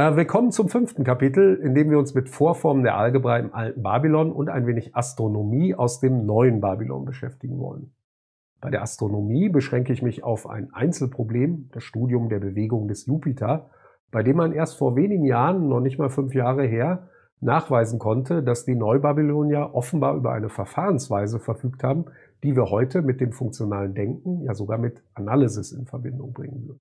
Äh, willkommen zum fünften Kapitel, in dem wir uns mit Vorformen der Algebra im alten Babylon und ein wenig Astronomie aus dem neuen Babylon beschäftigen wollen. Bei der Astronomie beschränke ich mich auf ein Einzelproblem, das Studium der Bewegung des Jupiter, bei dem man erst vor wenigen Jahren, noch nicht mal fünf Jahre her, nachweisen konnte, dass die Neubabylonier offenbar über eine Verfahrensweise verfügt haben, die wir heute mit dem funktionalen Denken, ja sogar mit Analysis in Verbindung bringen würden.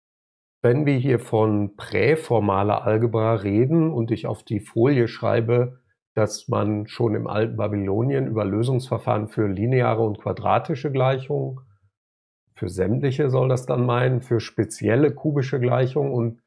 Wenn wir hier von präformaler Algebra reden und ich auf die Folie schreibe, dass man schon im alten Babylonien über Lösungsverfahren für lineare und quadratische Gleichungen, für sämtliche soll das dann meinen, für spezielle kubische Gleichungen und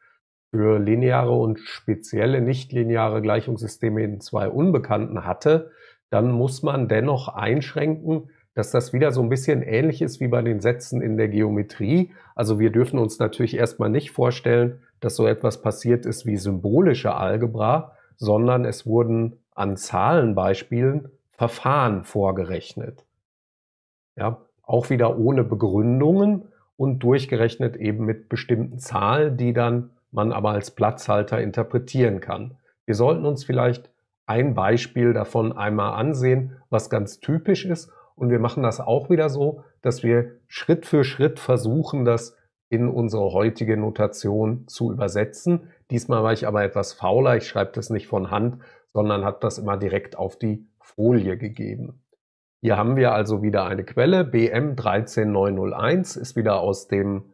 für lineare und spezielle nichtlineare Gleichungssysteme in zwei Unbekannten hatte, dann muss man dennoch einschränken, dass das wieder so ein bisschen ähnlich ist wie bei den Sätzen in der Geometrie. Also wir dürfen uns natürlich erstmal nicht vorstellen, dass so etwas passiert ist wie symbolische Algebra, sondern es wurden an Zahlenbeispielen Verfahren vorgerechnet. Ja, auch wieder ohne Begründungen und durchgerechnet eben mit bestimmten Zahlen, die dann man aber als Platzhalter interpretieren kann. Wir sollten uns vielleicht ein Beispiel davon einmal ansehen, was ganz typisch ist und wir machen das auch wieder so, dass wir Schritt für Schritt versuchen, das in unsere heutige Notation zu übersetzen. Diesmal war ich aber etwas fauler. Ich schreibe das nicht von Hand, sondern habe das immer direkt auf die Folie gegeben. Hier haben wir also wieder eine Quelle. BM 13901 ist wieder aus dem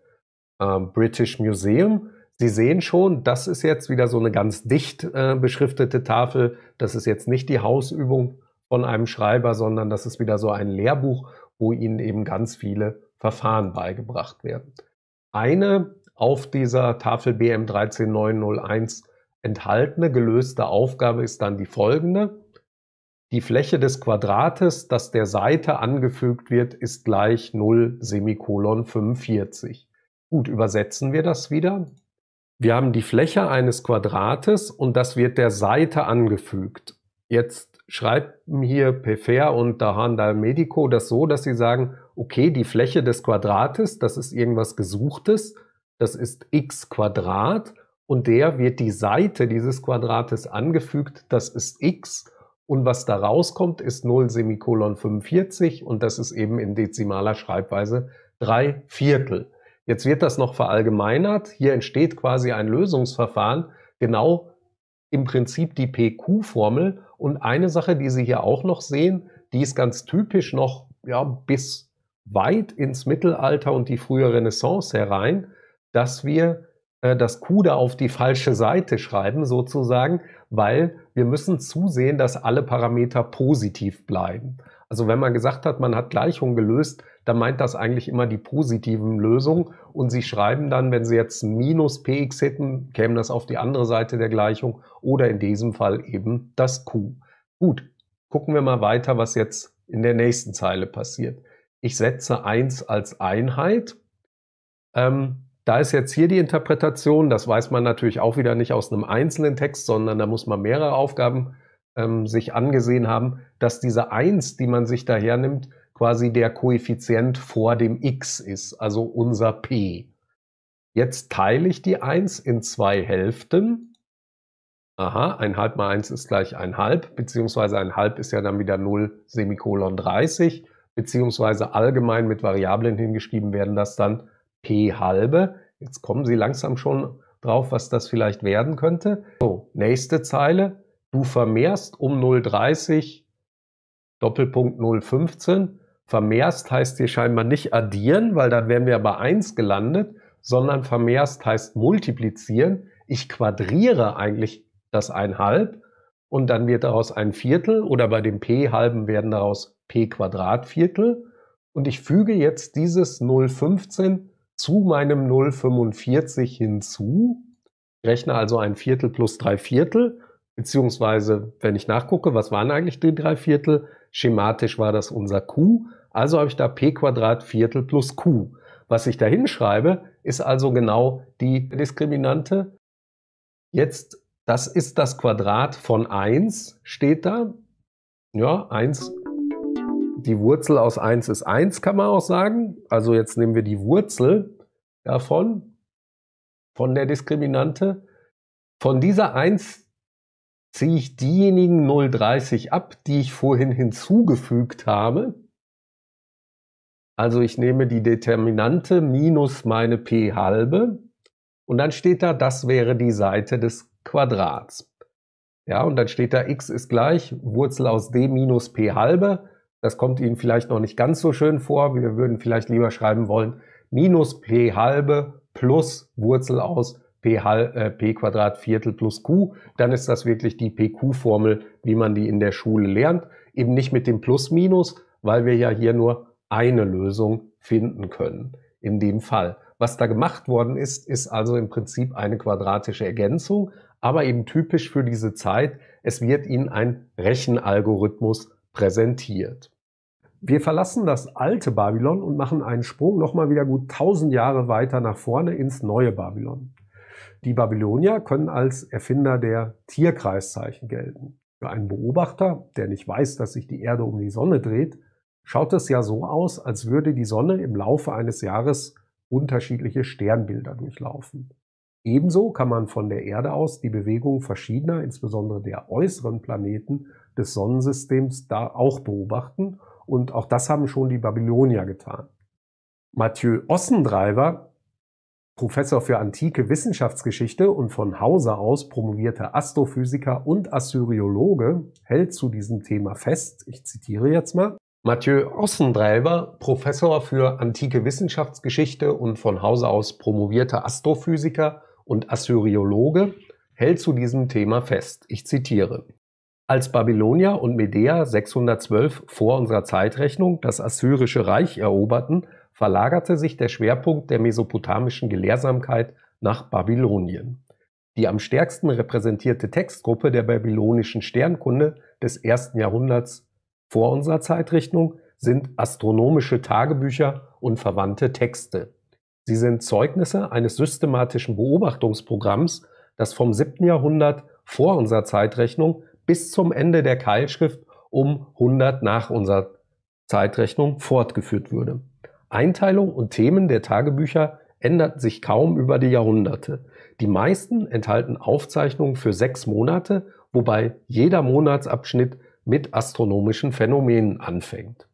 äh, British Museum. Sie sehen schon, das ist jetzt wieder so eine ganz dicht äh, beschriftete Tafel. Das ist jetzt nicht die Hausübung, von einem Schreiber, sondern das ist wieder so ein Lehrbuch, wo ihnen eben ganz viele Verfahren beigebracht werden. Eine auf dieser Tafel BM 13901 enthaltene gelöste Aufgabe ist dann die folgende. Die Fläche des Quadrates, das der Seite angefügt wird, ist gleich 0 Semikolon 45. Gut, übersetzen wir das wieder. Wir haben die Fläche eines Quadrates und das wird der Seite angefügt. Jetzt schreiben hier PFER und Dahandal Medico das so, dass sie sagen, okay, die Fläche des Quadrates, das ist irgendwas Gesuchtes, das ist x Quadrat und der wird die Seite dieses Quadrates angefügt, das ist x und was da rauskommt ist 0 Semikolon 45 und das ist eben in dezimaler Schreibweise 3 Viertel. Jetzt wird das noch verallgemeinert. Hier entsteht quasi ein Lösungsverfahren, genau im Prinzip die PQ-Formel. Und eine Sache, die Sie hier auch noch sehen, die ist ganz typisch noch ja, bis weit ins Mittelalter und die frühe Renaissance herein, dass wir äh, das Q da auf die falsche Seite schreiben sozusagen, weil wir müssen zusehen, dass alle Parameter positiv bleiben. Also wenn man gesagt hat, man hat Gleichungen gelöst, dann meint das eigentlich immer die positiven Lösungen. Und sie schreiben dann, wenn sie jetzt minus px hätten, käme das auf die andere Seite der Gleichung oder in diesem Fall eben das q. Gut, gucken wir mal weiter, was jetzt in der nächsten Zeile passiert. Ich setze 1 als Einheit. Ähm, da ist jetzt hier die Interpretation, das weiß man natürlich auch wieder nicht aus einem einzelnen Text, sondern da muss man mehrere Aufgaben ähm, sich angesehen haben, dass diese 1, die man sich daher nimmt, quasi der Koeffizient vor dem x ist, also unser p. Jetzt teile ich die 1 in zwei Hälften. Aha, halb mal 1 ist gleich halb, beziehungsweise halb ist ja dann wieder 0, Semikolon 30, beziehungsweise allgemein mit Variablen hingeschrieben werden das dann p halbe. Jetzt kommen Sie langsam schon drauf, was das vielleicht werden könnte. So, nächste Zeile. Du vermehrst um 0,30 Doppelpunkt 0,15 Vermehrst heißt hier scheinbar nicht addieren, weil dann wären wir bei 1 gelandet, sondern vermehrst heißt multiplizieren. Ich quadriere eigentlich das einhalb und dann wird daraus ein Viertel oder bei dem p halben werden daraus p Quadrat Viertel und ich füge jetzt dieses 0,15 zu meinem 0,45 hinzu, rechne also ein Viertel plus 3 Viertel, beziehungsweise wenn ich nachgucke, was waren eigentlich die 3 Viertel, schematisch war das unser Q, also habe ich da p Quadrat Viertel plus q. Was ich da hinschreibe, ist also genau die Diskriminante. Jetzt, das ist das Quadrat von 1, steht da. Ja, 1. Die Wurzel aus 1 ist 1, kann man auch sagen. Also jetzt nehmen wir die Wurzel davon, von der Diskriminante. Von dieser 1 ziehe ich diejenigen 0,30 ab, die ich vorhin hinzugefügt habe. Also ich nehme die Determinante minus meine p halbe und dann steht da, das wäre die Seite des Quadrats. Ja, und dann steht da x ist gleich Wurzel aus d minus p halbe. Das kommt Ihnen vielleicht noch nicht ganz so schön vor. Wir würden vielleicht lieber schreiben wollen minus p halbe plus Wurzel aus p, halb, äh, p Quadrat Viertel plus q. Dann ist das wirklich die pq-Formel, wie man die in der Schule lernt. Eben nicht mit dem Plus-Minus, weil wir ja hier nur eine Lösung finden können in dem Fall. Was da gemacht worden ist, ist also im Prinzip eine quadratische Ergänzung, aber eben typisch für diese Zeit. Es wird Ihnen ein Rechenalgorithmus präsentiert. Wir verlassen das alte Babylon und machen einen Sprung nochmal wieder gut 1000 Jahre weiter nach vorne ins neue Babylon. Die Babylonier können als Erfinder der Tierkreiszeichen gelten. Für einen Beobachter, der nicht weiß, dass sich die Erde um die Sonne dreht, schaut es ja so aus, als würde die Sonne im Laufe eines Jahres unterschiedliche Sternbilder durchlaufen. Ebenso kann man von der Erde aus die Bewegung verschiedener, insbesondere der äußeren Planeten des Sonnensystems da auch beobachten und auch das haben schon die Babylonier getan. Mathieu Ossendreiber, Professor für antike Wissenschaftsgeschichte und von Hause aus promovierter Astrophysiker und Assyriologe, hält zu diesem Thema fest, ich zitiere jetzt mal, Mathieu Ossendreiber, Professor für antike Wissenschaftsgeschichte und von Hause aus promovierter Astrophysiker und Assyriologe, hält zu diesem Thema fest. Ich zitiere. Als Babylonier und Medea 612 vor unserer Zeitrechnung das Assyrische Reich eroberten, verlagerte sich der Schwerpunkt der mesopotamischen Gelehrsamkeit nach Babylonien. Die am stärksten repräsentierte Textgruppe der babylonischen Sternkunde des ersten Jahrhunderts vor unserer Zeitrechnung sind astronomische Tagebücher und verwandte Texte. Sie sind Zeugnisse eines systematischen Beobachtungsprogramms, das vom 7. Jahrhundert vor unserer Zeitrechnung bis zum Ende der Keilschrift um 100 nach unserer Zeitrechnung fortgeführt wurde. Einteilung und Themen der Tagebücher änderten sich kaum über die Jahrhunderte. Die meisten enthalten Aufzeichnungen für sechs Monate, wobei jeder Monatsabschnitt mit astronomischen Phänomenen anfängt.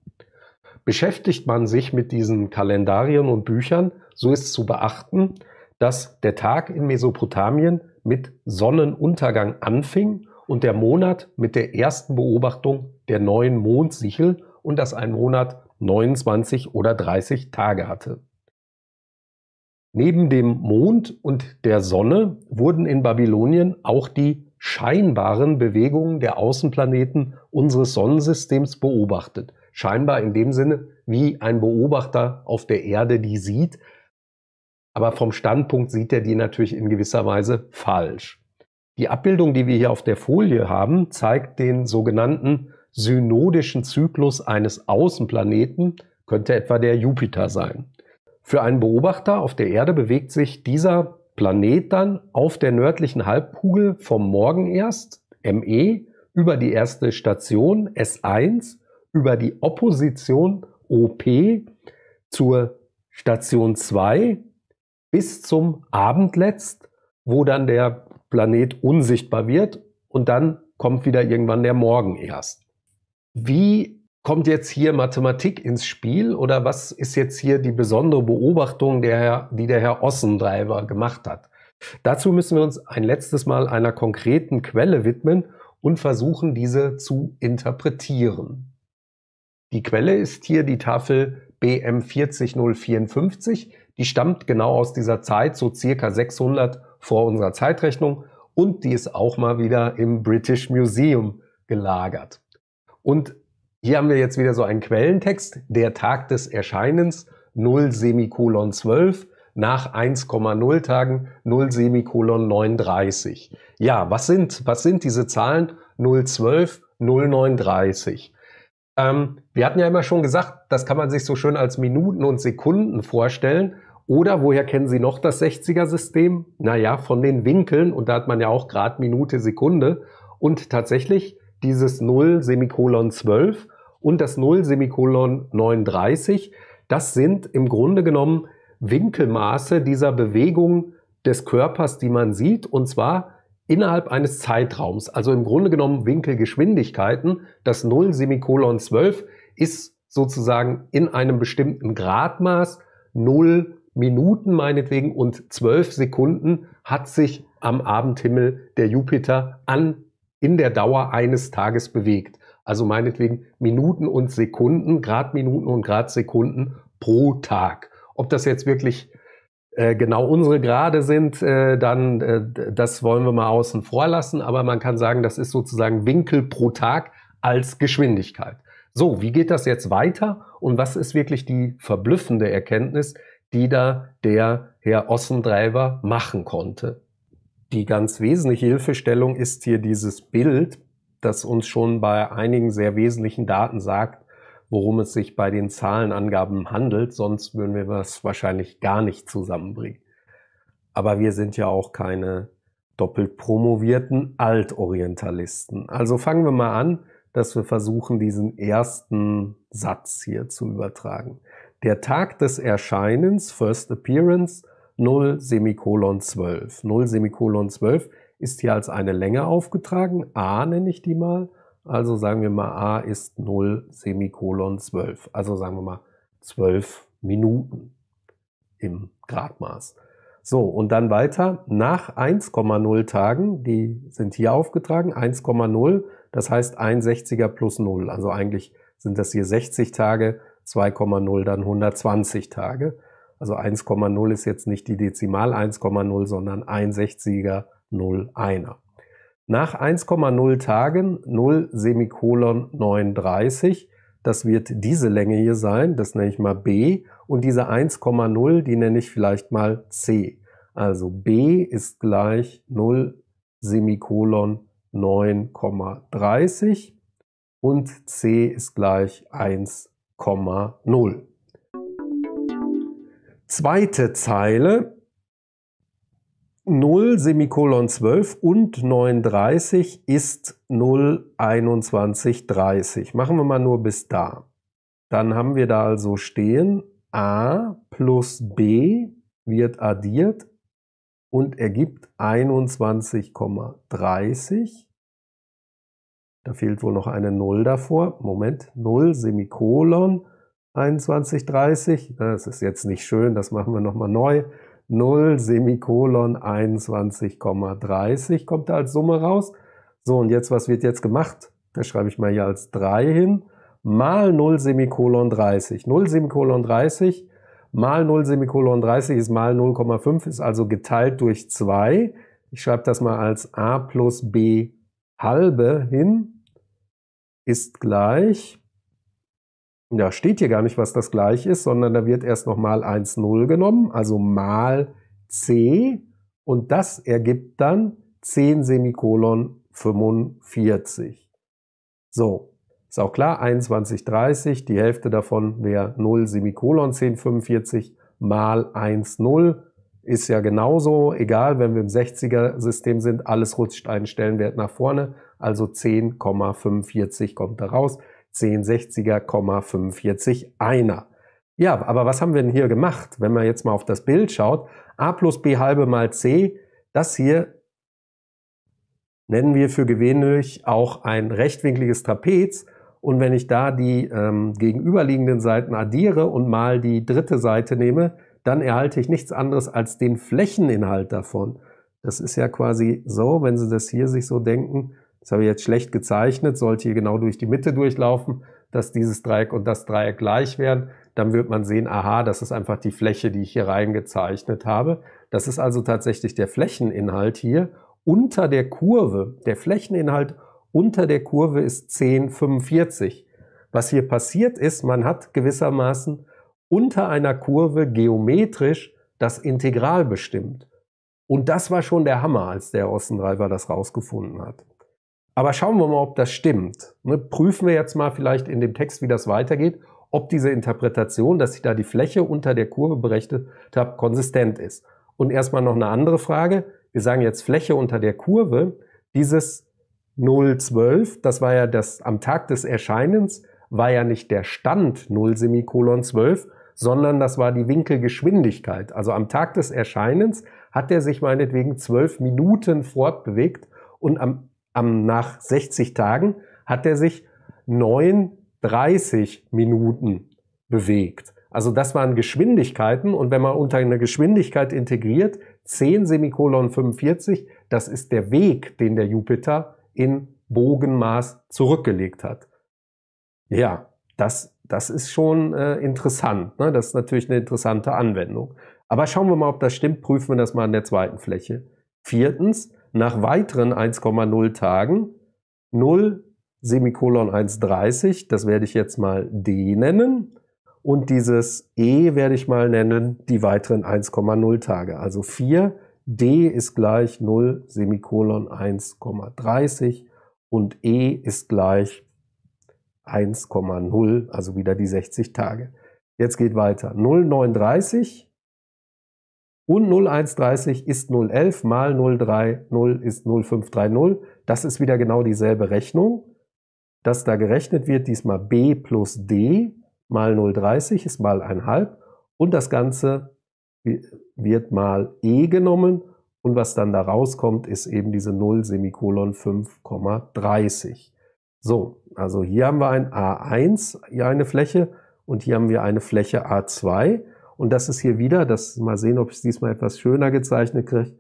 Beschäftigt man sich mit diesen Kalendarien und Büchern, so ist zu beachten, dass der Tag in Mesopotamien mit Sonnenuntergang anfing und der Monat mit der ersten Beobachtung der neuen Mondsichel und dass ein Monat 29 oder 30 Tage hatte. Neben dem Mond und der Sonne wurden in Babylonien auch die scheinbaren Bewegungen der Außenplaneten unseres Sonnensystems beobachtet. Scheinbar in dem Sinne, wie ein Beobachter auf der Erde die sieht. Aber vom Standpunkt sieht er die natürlich in gewisser Weise falsch. Die Abbildung, die wir hier auf der Folie haben, zeigt den sogenannten synodischen Zyklus eines Außenplaneten, könnte etwa der Jupiter sein. Für einen Beobachter auf der Erde bewegt sich dieser Planet dann auf der nördlichen Halbkugel vom Morgen erst, ME, über die erste Station S1, über die Opposition OP zur Station 2 bis zum Abendletzt, wo dann der Planet unsichtbar wird und dann kommt wieder irgendwann der Morgen erst. Wie Kommt jetzt hier Mathematik ins Spiel oder was ist jetzt hier die besondere Beobachtung, der, die der Herr Ossendreiber gemacht hat? Dazu müssen wir uns ein letztes Mal einer konkreten Quelle widmen und versuchen, diese zu interpretieren. Die Quelle ist hier die Tafel BM 40054. Die stammt genau aus dieser Zeit, so circa 600 vor unserer Zeitrechnung. Und die ist auch mal wieder im British Museum gelagert. Und hier haben wir jetzt wieder so einen Quellentext, der Tag des Erscheinens 0 Semikolon 12 nach 1,0 Tagen 0 Semikolon 39. Ja, was sind, was sind diese Zahlen 012, 039? Ähm, wir hatten ja immer schon gesagt, das kann man sich so schön als Minuten und Sekunden vorstellen. Oder woher kennen Sie noch das 60er-System? Naja, von den Winkeln und da hat man ja auch Grad, Minute, Sekunde. Und tatsächlich dieses 0 Semikolon 12 und das 0 Semikolon 39. Das sind im Grunde genommen Winkelmaße dieser Bewegung des Körpers, die man sieht, und zwar innerhalb eines Zeitraums, also im Grunde genommen Winkelgeschwindigkeiten. Das 0 Semikolon 12 ist sozusagen in einem bestimmten Gradmaß 0 Minuten meinetwegen und 12 Sekunden hat sich am Abendhimmel der Jupiter an in der Dauer eines Tages bewegt. Also meinetwegen Minuten und Sekunden, Gradminuten und Gradsekunden pro Tag. Ob das jetzt wirklich äh, genau unsere Gerade sind, äh, dann äh, das wollen wir mal außen vor lassen, aber man kann sagen, das ist sozusagen Winkel pro Tag als Geschwindigkeit. So, wie geht das jetzt weiter und was ist wirklich die verblüffende Erkenntnis, die da der Herr Ossendreiber machen konnte? Die ganz wesentliche Hilfestellung ist hier dieses Bild das uns schon bei einigen sehr wesentlichen Daten sagt, worum es sich bei den Zahlenangaben handelt, sonst würden wir das wahrscheinlich gar nicht zusammenbringen. Aber wir sind ja auch keine doppelt promovierten Altorientalisten. Also fangen wir mal an, dass wir versuchen, diesen ersten Satz hier zu übertragen. Der Tag des Erscheinens, First Appearance, 0 Semikolon 12. 0 Semikolon 12 ist hier als eine Länge aufgetragen. a nenne ich die mal. Also sagen wir mal, a ist 0 Semikolon 12. Also sagen wir mal 12 Minuten im Gradmaß. So, und dann weiter nach 1,0 Tagen, die sind hier aufgetragen, 1,0, das heißt 1 er plus 0. Also eigentlich sind das hier 60 Tage, 2,0 dann 120 Tage. Also 1,0 ist jetzt nicht die Dezimal 1,0, sondern 1 60er 0,01er. Nach 1,0 Tagen 0 Semikolon 39, das wird diese Länge hier sein, das nenne ich mal b und diese 1,0, die nenne ich vielleicht mal c. Also b ist gleich 0 Semikolon 9,30 und c ist gleich 1,0. Zweite Zeile, 0 Semikolon 12 und 39 ist 0, 21, 30. Machen wir mal nur bis da. Dann haben wir da also stehen, a plus b wird addiert und ergibt 21,30. Da fehlt wohl noch eine 0 davor. Moment, 0 Semikolon 21,30. Das ist jetzt nicht schön, das machen wir nochmal neu. 0 Semikolon 21,30 kommt da als Summe raus. So, und jetzt, was wird jetzt gemacht? Da schreibe ich mal hier als 3 hin, mal 0 Semikolon 30. 0 Semikolon 30 mal 0 Semikolon 30 ist mal 0,5, ist also geteilt durch 2. Ich schreibe das mal als a plus b halbe hin, ist gleich da steht hier gar nicht, was das gleich ist, sondern da wird erst nochmal 1,0 genommen, also mal C. Und das ergibt dann 10 Semikolon 45. So, ist auch klar, 21, 30, die Hälfte davon wäre 0 Semikolon 10, 45 mal 1, 0. Ist ja genauso, egal, wenn wir im 60er-System sind, alles rutscht einen Stellenwert nach vorne, also 10,45 kommt da raus. 1060er,45 einer. Ja, aber was haben wir denn hier gemacht? Wenn man jetzt mal auf das Bild schaut, a plus b halbe mal c, das hier nennen wir für gewöhnlich auch ein rechtwinkliges Trapez. Und wenn ich da die ähm, gegenüberliegenden Seiten addiere und mal die dritte Seite nehme, dann erhalte ich nichts anderes als den Flächeninhalt davon. Das ist ja quasi so, wenn Sie das hier sich so denken, das habe ich jetzt schlecht gezeichnet, sollte hier genau durch die Mitte durchlaufen, dass dieses Dreieck und das Dreieck gleich wären, dann wird man sehen, aha, das ist einfach die Fläche, die ich hier reingezeichnet habe. Das ist also tatsächlich der Flächeninhalt hier unter der Kurve. Der Flächeninhalt unter der Kurve ist 1045. Was hier passiert ist, man hat gewissermaßen unter einer Kurve geometrisch das Integral bestimmt. Und das war schon der Hammer, als der Ostenreifer das rausgefunden hat. Aber schauen wir mal, ob das stimmt. Ne? Prüfen wir jetzt mal vielleicht in dem Text, wie das weitergeht, ob diese Interpretation, dass ich da die Fläche unter der Kurve berechnet habe, konsistent ist. Und erstmal noch eine andere Frage. Wir sagen jetzt Fläche unter der Kurve. Dieses 012, das war ja das am Tag des Erscheinens, war ja nicht der Stand 0 Semikolon 12, sondern das war die Winkelgeschwindigkeit. Also am Tag des Erscheinens hat er sich meinetwegen 12 Minuten fortbewegt und am am, nach 60 Tagen hat er sich 39 Minuten bewegt. Also das waren Geschwindigkeiten und wenn man unter einer Geschwindigkeit integriert, 10 Semikolon 45, das ist der Weg, den der Jupiter in Bogenmaß zurückgelegt hat. Ja, das, das ist schon äh, interessant. Ne? Das ist natürlich eine interessante Anwendung. Aber schauen wir mal, ob das stimmt, prüfen wir das mal an der zweiten Fläche. Viertens, nach weiteren 1,0 Tagen 0 Semikolon 1,30, das werde ich jetzt mal D nennen. Und dieses E werde ich mal nennen, die weiteren 1,0 Tage. Also 4, D ist gleich 0, Semikolon 1,30 und E ist gleich 1,0, also wieder die 60 Tage. Jetzt geht weiter. 0,39 und 0130 ist 011 mal 030 ist 0530. Das ist wieder genau dieselbe Rechnung, dass da gerechnet wird, diesmal b plus d mal 030 ist mal 1,5 und das Ganze wird mal e genommen und was dann da rauskommt, ist eben diese 0 Semikolon 5,30. So, also hier haben wir ein A1, hier eine Fläche und hier haben wir eine Fläche A2. Und das ist hier wieder, das mal sehen, ob ich es diesmal etwas schöner gezeichnet kriege.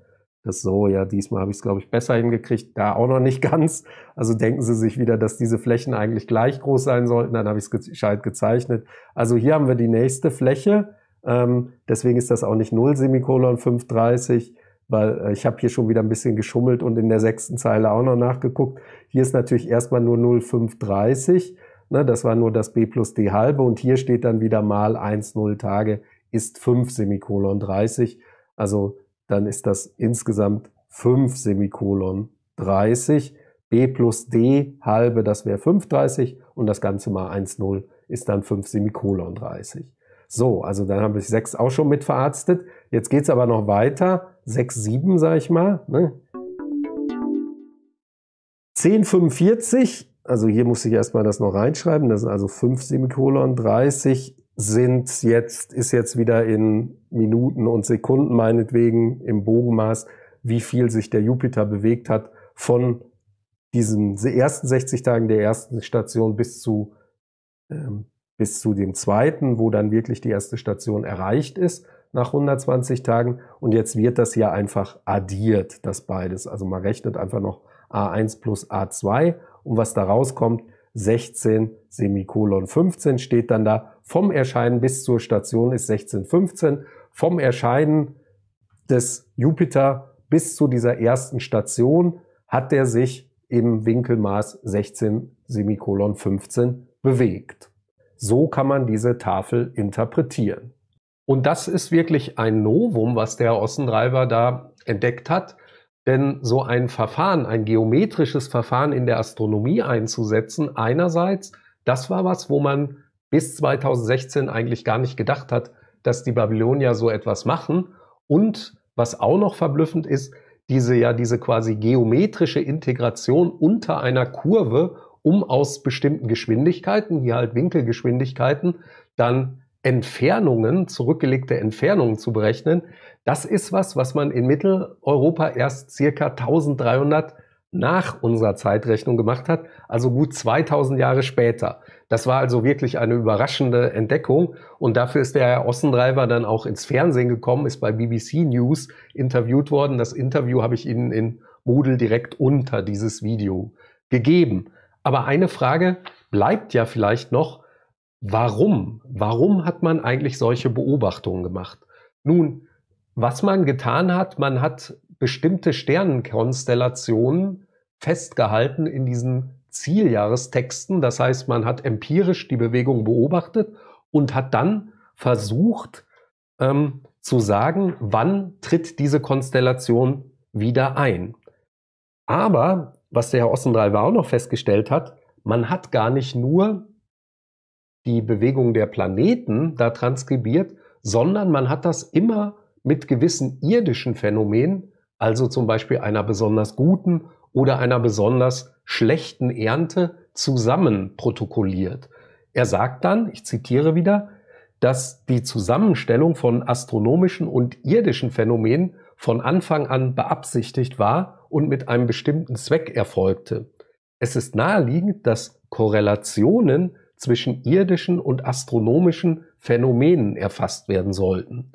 Das so, ja, diesmal habe ich es, glaube ich, besser hingekriegt, da auch noch nicht ganz. Also denken Sie sich wieder, dass diese Flächen eigentlich gleich groß sein sollten, dann habe ich es gescheit gezeichnet. Also hier haben wir die nächste Fläche, ähm, deswegen ist das auch nicht 0 Semikolon 530, weil äh, ich habe hier schon wieder ein bisschen geschummelt und in der sechsten Zeile auch noch nachgeguckt. Hier ist natürlich erstmal nur 0,530, ne, das war nur das b plus d halbe und hier steht dann wieder mal 1,0 Tage ist 5 Semikolon 30. Also dann ist das insgesamt 5 Semikolon 30. B plus D halbe, das wäre 5,30 und das Ganze mal 1,0 ist dann 5 Semikolon 30. So, also dann habe ich 6 auch schon mit verarztet. Jetzt geht es aber noch weiter. 6, 7 sage ich mal. Ne? 10,45, also hier muss ich erstmal das noch reinschreiben, das ist also 5 Semikolon 30 sind jetzt, ist jetzt wieder in Minuten und Sekunden meinetwegen im Bogenmaß, wie viel sich der Jupiter bewegt hat von diesen ersten 60 Tagen der ersten Station bis zu, ähm, bis zu dem zweiten, wo dann wirklich die erste Station erreicht ist nach 120 Tagen. Und jetzt wird das hier einfach addiert, das beides. Also man rechnet einfach noch A1 plus A2 und was da rauskommt, 16, Semikolon 15 steht dann da. Vom Erscheinen bis zur Station ist 1615. Vom Erscheinen des Jupiter bis zu dieser ersten Station hat er sich im Winkelmaß 16, Semikolon 15 bewegt. So kann man diese Tafel interpretieren. Und das ist wirklich ein Novum, was der Ossendreiber da entdeckt hat denn so ein Verfahren, ein geometrisches Verfahren in der Astronomie einzusetzen, einerseits, das war was, wo man bis 2016 eigentlich gar nicht gedacht hat, dass die Babylonier so etwas machen. Und was auch noch verblüffend ist, diese ja diese quasi geometrische Integration unter einer Kurve, um aus bestimmten Geschwindigkeiten, hier halt Winkelgeschwindigkeiten, dann Entfernungen, zurückgelegte Entfernungen zu berechnen, das ist was, was man in Mitteleuropa erst circa 1300 nach unserer Zeitrechnung gemacht hat, also gut 2000 Jahre später. Das war also wirklich eine überraschende Entdeckung und dafür ist der Herr Ossendreiber dann auch ins Fernsehen gekommen, ist bei BBC News interviewt worden. Das Interview habe ich Ihnen in Moodle direkt unter dieses Video gegeben. Aber eine Frage bleibt ja vielleicht noch, warum? Warum hat man eigentlich solche Beobachtungen gemacht? Nun, was man getan hat, man hat bestimmte Sternenkonstellationen festgehalten in diesen Zieljahrestexten. Das heißt, man hat empirisch die Bewegung beobachtet und hat dann versucht ähm, zu sagen, wann tritt diese Konstellation wieder ein. Aber, was der Herr Ossendrei auch noch festgestellt hat, man hat gar nicht nur die Bewegung der Planeten da transkribiert, sondern man hat das immer mit gewissen irdischen Phänomenen, also zum Beispiel einer besonders guten oder einer besonders schlechten Ernte, zusammen protokolliert. Er sagt dann, ich zitiere wieder, dass die Zusammenstellung von astronomischen und irdischen Phänomenen von Anfang an beabsichtigt war und mit einem bestimmten Zweck erfolgte. Es ist naheliegend, dass Korrelationen zwischen irdischen und astronomischen Phänomenen erfasst werden sollten.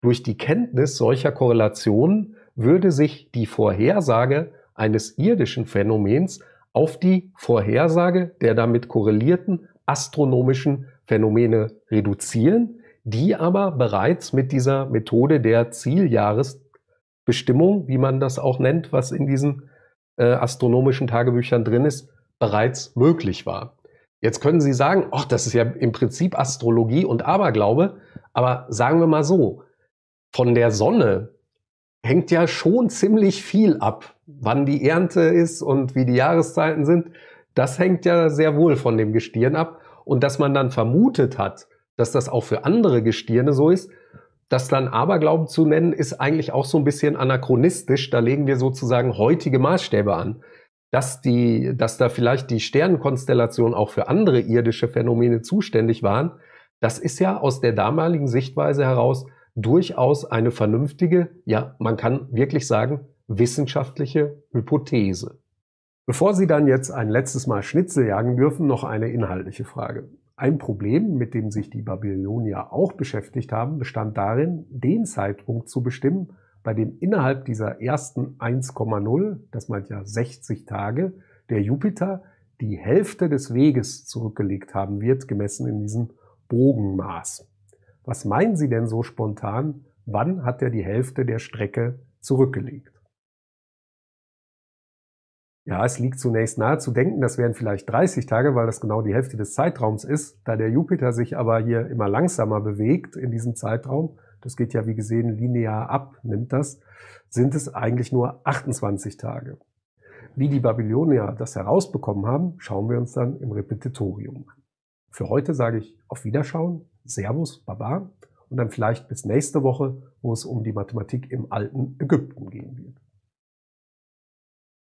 Durch die Kenntnis solcher Korrelationen würde sich die Vorhersage eines irdischen Phänomens auf die Vorhersage der damit korrelierten astronomischen Phänomene reduzieren, die aber bereits mit dieser Methode der Zieljahresbestimmung, wie man das auch nennt, was in diesen äh, astronomischen Tagebüchern drin ist, bereits möglich war. Jetzt können Sie sagen, ach, das ist ja im Prinzip Astrologie und Aberglaube, aber sagen wir mal so, von der Sonne hängt ja schon ziemlich viel ab, wann die Ernte ist und wie die Jahreszeiten sind. Das hängt ja sehr wohl von dem Gestirn ab und dass man dann vermutet hat, dass das auch für andere Gestirne so ist, das dann Aberglauben zu nennen, ist eigentlich auch so ein bisschen anachronistisch. Da legen wir sozusagen heutige Maßstäbe an dass die, dass da vielleicht die Sternenkonstellation auch für andere irdische Phänomene zuständig waren, das ist ja aus der damaligen Sichtweise heraus durchaus eine vernünftige, ja, man kann wirklich sagen, wissenschaftliche Hypothese. Bevor Sie dann jetzt ein letztes Mal Schnitzel jagen dürfen, noch eine inhaltliche Frage. Ein Problem, mit dem sich die Babylonier auch beschäftigt haben, bestand darin, den Zeitpunkt zu bestimmen, bei dem innerhalb dieser ersten 1,0, das meint ja 60 Tage, der Jupiter die Hälfte des Weges zurückgelegt haben wird, gemessen in diesem Bogenmaß. Was meinen Sie denn so spontan? Wann hat er die Hälfte der Strecke zurückgelegt? Ja, es liegt zunächst nahe zu denken, das wären vielleicht 30 Tage, weil das genau die Hälfte des Zeitraums ist. Da der Jupiter sich aber hier immer langsamer bewegt in diesem Zeitraum, das geht ja wie gesehen linear ab, nimmt das, sind es eigentlich nur 28 Tage. Wie die Babylonier das herausbekommen haben, schauen wir uns dann im Repetitorium an. Für heute sage ich auf Wiederschauen, Servus, Baba und dann vielleicht bis nächste Woche, wo es um die Mathematik im alten Ägypten gehen wird.